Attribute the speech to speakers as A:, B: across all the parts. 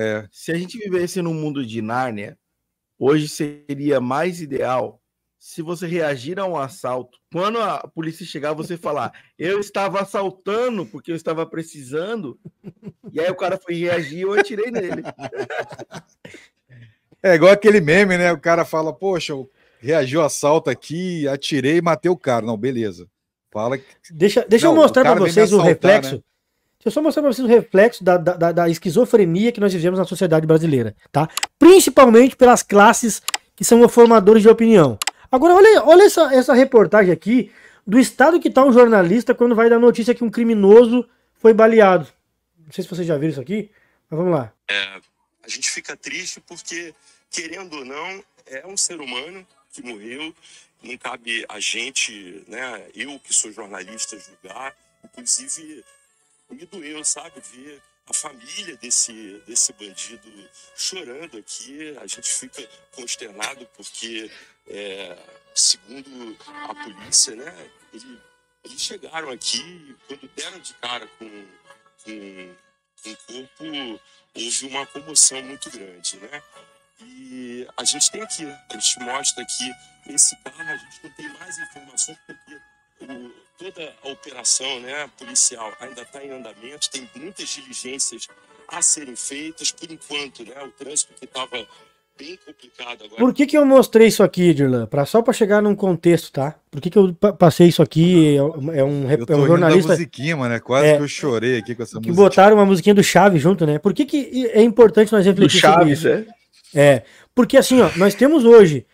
A: É. Se a gente vivesse num mundo de Nárnia, hoje seria mais ideal se você reagir a um assalto. Quando a polícia chegar, você falar: Eu estava assaltando porque eu estava precisando. E aí o cara foi reagir e eu atirei nele.
B: É igual aquele meme, né? O cara fala: Poxa, eu reagi ao assalto aqui, atirei e matei o cara. Não, beleza. Fala que... Deixa, deixa Não, eu mostrar para vocês o, o reflexo. Né?
C: Deixa eu só mostrar para vocês o reflexo da, da, da, esquizofrenia que nós vivemos na sociedade brasileira, tá? Principalmente pelas classes que são formadores de opinião. Agora, olha, olha essa, essa reportagem aqui do estado que está um jornalista quando vai dar notícia que um criminoso foi baleado. Não sei se vocês já viram isso aqui, mas vamos lá. É, a gente fica
A: triste porque, querendo ou não, é um ser humano que morreu. Não cabe a gente, né? Eu que sou jornalista julgar. Inclusive, me doeu, sabe? Ver a família desse, desse bandido chorando aqui. A gente fica consternado porque, é, segundo a polícia, né, ele, eles chegaram aqui quando deram de cara com, um o corpo, houve uma comoção muito grande, né? E a gente tem aqui, a gente mostra aqui, esse carro a gente não tem mais informação porque toda a operação né, policial ainda está em andamento, tem muitas diligências a serem feitas. Por enquanto, né, o trânsito que estava bem complicado
C: agora. Por que, que eu mostrei isso aqui, Dirlan? Pra, só para chegar num contexto, tá? Por que, que eu passei isso aqui? É, um, é um, é um jornalista.
B: musiquinha, mano, é quase é, que eu chorei aqui com essa música. Que botaram
C: uma musiquinha do Chaves junto, né? Por que, que é importante nós refletirmos? Do Chaves, é? É. Porque assim, ó, nós temos hoje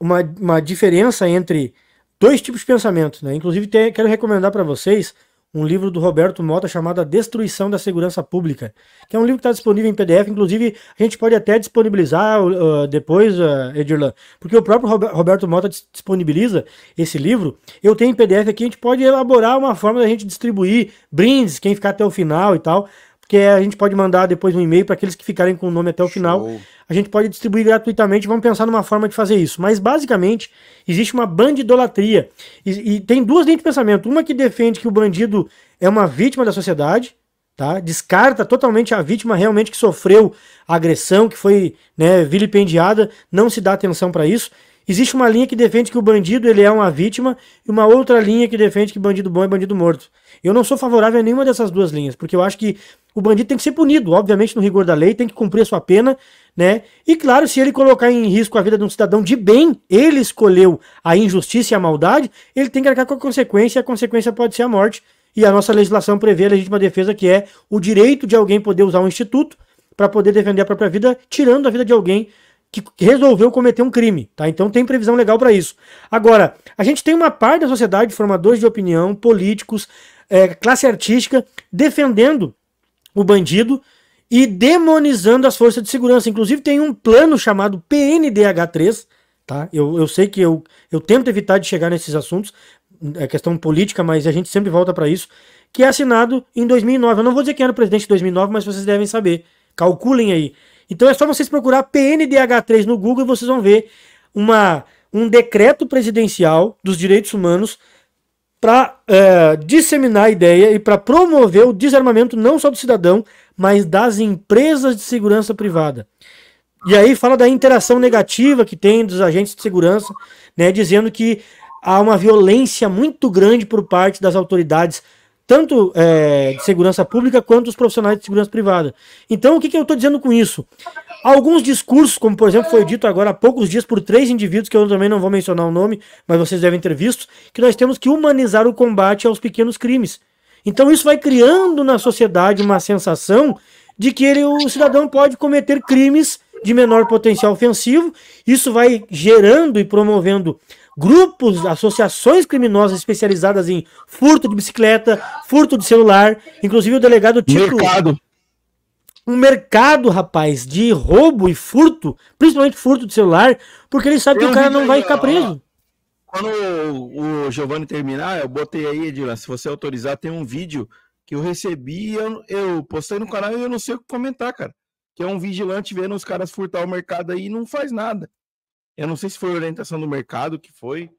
C: uma, uma diferença entre dois tipos de pensamento, né? Inclusive, quero recomendar para vocês um livro do Roberto Mota chamado A Destruição da Segurança Pública, que é um livro que está disponível em PDF, inclusive a gente pode até disponibilizar uh, depois, uh, Edirlan, porque o próprio Roberto Mota disponibiliza esse livro. Eu tenho em PDF aqui, a gente pode elaborar uma forma da gente distribuir brindes, quem ficar até o final e tal que é, a gente pode mandar depois um e-mail para aqueles que ficarem com o nome até o Show. final. A gente pode distribuir gratuitamente, vamos pensar numa forma de fazer isso. Mas basicamente existe uma bandidolatria. E, e tem duas linhas de pensamento. Uma que defende que o bandido é uma vítima da sociedade, tá? Descarta totalmente a vítima realmente que sofreu agressão, que foi né, vilipendiada, não se dá atenção para isso. Existe uma linha que defende que o bandido ele é uma vítima e uma outra linha que defende que bandido bom é bandido morto. Eu não sou favorável a nenhuma dessas duas linhas, porque eu acho que o bandido tem que ser punido, obviamente, no rigor da lei, tem que cumprir a sua pena, né? E claro, se ele colocar em risco a vida de um cidadão de bem, ele escolheu a injustiça e a maldade, ele tem que arcar com a consequência, e a consequência pode ser a morte. E a nossa legislação prevê a legítima defesa, que é o direito de alguém poder usar um instituto para poder defender a própria vida, tirando a vida de alguém que resolveu cometer um crime, tá? Então tem previsão legal para isso. Agora, a gente tem uma parte da sociedade, formadores de opinião, políticos, é, classe artística, defendendo o bandido e demonizando as forças de segurança. Inclusive, tem um plano chamado PNDH3. Tá? Eu, eu sei que eu, eu tento evitar de chegar nesses assuntos, é questão política, mas a gente sempre volta para isso, que é assinado em 2009. Eu não vou dizer quem era o presidente de 2009, mas vocês devem saber. Calculem aí. Então é só vocês procurar PNDH3 no Google e vocês vão ver uma, um decreto presidencial dos direitos humanos para é, disseminar a ideia e para promover o desarmamento não só do cidadão, mas das empresas de segurança privada. E aí fala da interação negativa que tem dos agentes de segurança, né, dizendo que há uma violência muito grande por parte das autoridades, tanto é, de segurança pública quanto dos profissionais de segurança privada. Então, o que, que eu estou dizendo com isso? Alguns discursos, como por exemplo foi é. dito agora há poucos dias por três indivíduos, que eu também não vou mencionar o nome, mas vocês devem ter visto, que nós temos que humanizar o combate aos pequenos crimes. Então isso vai criando na sociedade uma sensação de que ele, o cidadão pode cometer crimes de menor potencial ofensivo. Isso vai gerando e promovendo grupos, associações criminosas especializadas em furto de bicicleta, furto de celular. Inclusive o delegado Tito. Mercado um mercado, rapaz, de roubo e furto, principalmente furto de celular, porque ele sabe que o cara não vai ficar preso.
A: Quando o Giovanni terminar, eu botei aí, Edilson se você autorizar, tem um vídeo que eu recebi, eu, eu postei no canal e eu não sei o que comentar, cara. Que é um vigilante vendo os caras furtar o mercado aí e não faz nada. Eu não sei se foi orientação do mercado que foi.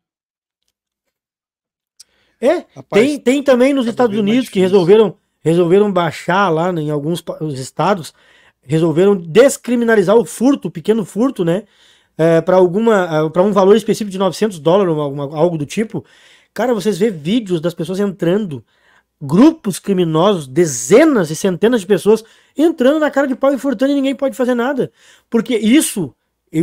C: É, Rapaz, tem, tem também nos tá Estados Unidos que resolveram resolveram baixar lá né, em alguns estados, resolveram descriminalizar o furto, o pequeno furto, né? É, para alguma é, para um valor específico de 900 dólares, alguma, algo do tipo. Cara, vocês vê vídeos das pessoas entrando, grupos criminosos, dezenas e centenas de pessoas entrando na cara de pau e furtando e ninguém pode fazer nada. Porque isso.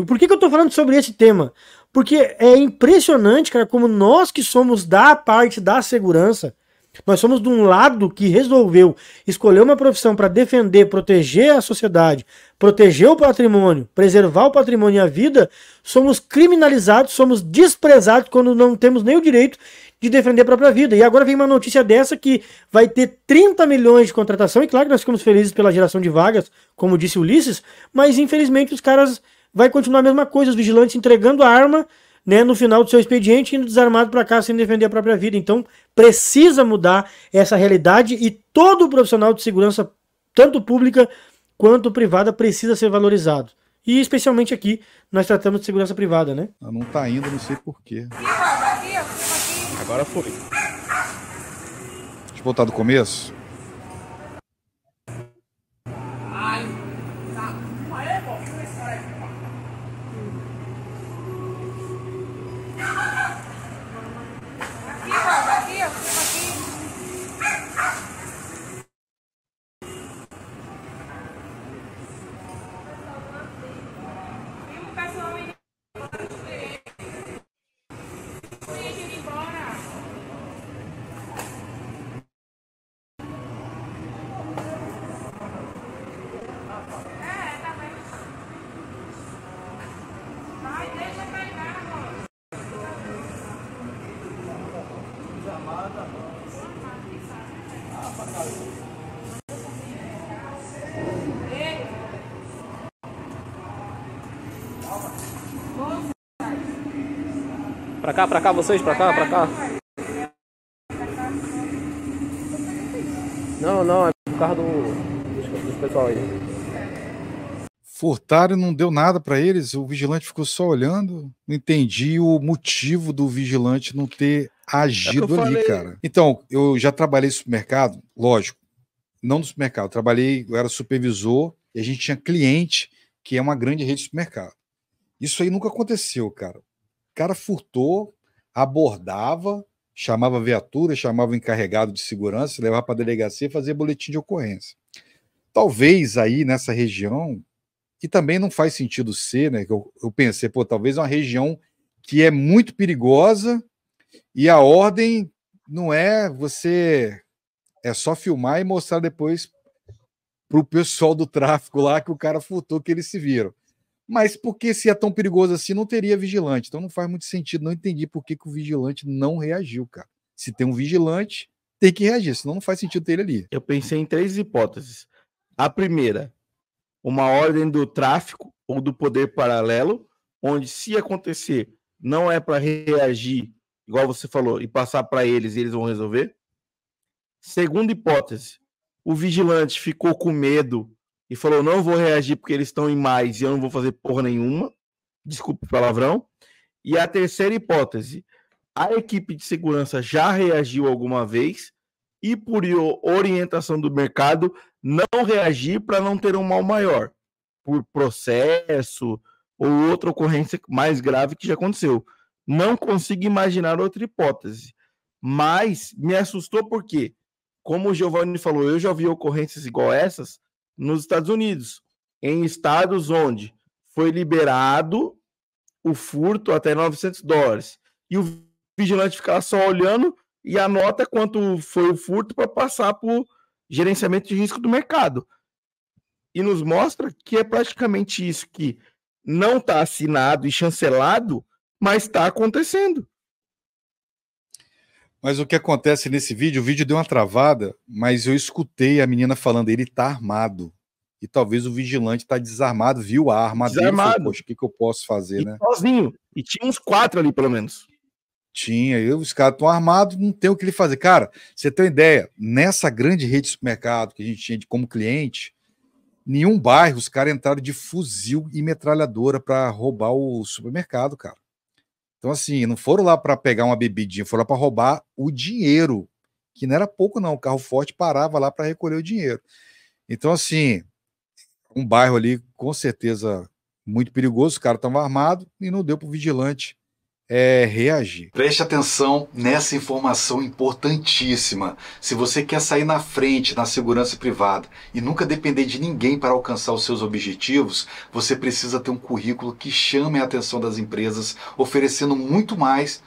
C: por que, que eu tô falando sobre esse tema? Porque é impressionante, cara, como nós que somos da parte da segurança, nós somos de um lado que resolveu escolher uma profissão para defender, proteger a sociedade, proteger o patrimônio, preservar o patrimônio e a vida, somos criminalizados, somos desprezados quando não temos nem o direito de defender a própria vida. E agora vem uma notícia dessa que vai ter 30 milhões de contratação, e claro que nós ficamos felizes pela geração de vagas, como disse Ulisses, mas infelizmente os caras vai continuar a mesma coisa, os vigilantes entregando a arma né, no final do seu expediente, indo desarmado para casa sem defender a própria vida. Então, precisa mudar essa realidade e todo profissional de segurança, tanto pública quanto privada, precisa ser valorizado. E especialmente aqui, nós tratamos de segurança privada, né? Ah, não tá indo, não sei porquê.
A: Agora foi. Deixa
B: eu voltar do começo.
C: Pra cá, pra cá, vocês, pra cá, pra cá. Não, não, é o carro do, do pessoal aí.
B: Furtaram, não deu nada para eles, o vigilante ficou só olhando. Não entendi o motivo do vigilante não ter é agido é ali, falei. cara. Então, eu já trabalhei no supermercado, lógico, não no supermercado, trabalhei, eu era supervisor e a gente tinha cliente que é uma grande rede de supermercado. Isso aí nunca aconteceu, cara cara furtou, abordava, chamava viatura, chamava o encarregado de segurança, levava para a delegacia e fazia boletim de ocorrência. Talvez aí nessa região, e também não faz sentido ser, né? Eu, eu pensei, pô, talvez uma região que é muito perigosa e a ordem não é você é só filmar e mostrar depois para o pessoal do tráfico lá que o cara furtou que eles se viram. Mas porque se é tão perigoso assim, não teria vigilante. Então não faz muito sentido. Não entendi por que, que o vigilante não reagiu, cara. Se tem um vigilante, tem que reagir, senão não faz sentido ter ele ali. Eu pensei em três hipóteses.
A: A primeira, uma ordem do tráfico ou do poder paralelo, onde se acontecer, não é para reagir, igual você falou, e passar para eles e eles vão resolver. Segunda hipótese, o vigilante ficou com medo e falou: não vou reagir porque eles estão em mais e eu não vou fazer porra nenhuma. Desculpe o palavrão. E a terceira hipótese: a equipe de segurança já reagiu alguma vez e, por orientação do mercado, não reagir para não ter um mal maior, por processo ou outra ocorrência mais grave que já aconteceu. Não consigo imaginar outra hipótese. Mas me assustou porque, como o Giovanni falou, eu já vi ocorrências igual essas nos Estados Unidos, em estados onde foi liberado o furto até 900 dólares. E o vigilante ficava só olhando e anota quanto foi o furto para passar para o gerenciamento de risco do mercado. E nos mostra que é praticamente isso que não está assinado e
B: chancelado, mas está acontecendo. Mas o que acontece nesse vídeo? O vídeo deu uma travada, mas eu escutei a menina falando: ele tá armado. E talvez o vigilante tá desarmado, viu a arma desarmado. dele. Poxa, o que, que eu posso fazer, e né? Sozinho. E tinha uns quatro ali, pelo menos. Tinha, eu, os caras estão armados, não tem o que ele fazer. Cara, você tem uma ideia, nessa grande rede de supermercado que a gente tinha de, como cliente, nenhum bairro os caras entraram de fuzil e metralhadora para roubar o supermercado, cara. Então, assim, não foram lá para pegar uma bebidinha, foram lá para roubar o dinheiro, que não era pouco, não. O carro forte parava lá para recolher o dinheiro. Então, assim, um bairro ali, com certeza, muito perigoso, Os caras estavam armados e não deu para o vigilante é, reagir. Preste atenção nessa informação importantíssima. Se você quer sair na frente na segurança privada e nunca depender de ninguém para alcançar os seus objetivos, você precisa ter um currículo que chame a atenção das empresas, oferecendo muito mais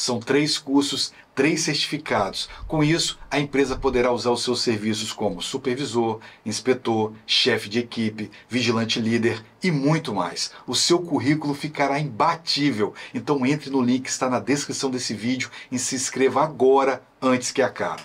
B: São três cursos, três certificados. Com isso, a empresa poderá usar os seus serviços como supervisor, inspetor, chefe de equipe, vigilante líder e muito mais. O seu currículo ficará imbatível. Então entre no link que está na descrição desse vídeo e se inscreva agora antes que acabe.